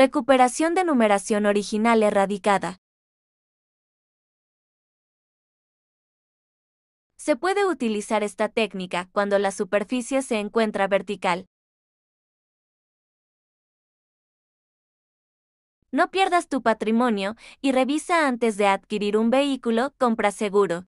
Recuperación de numeración original erradicada. Se puede utilizar esta técnica cuando la superficie se encuentra vertical. No pierdas tu patrimonio y revisa antes de adquirir un vehículo, compra seguro.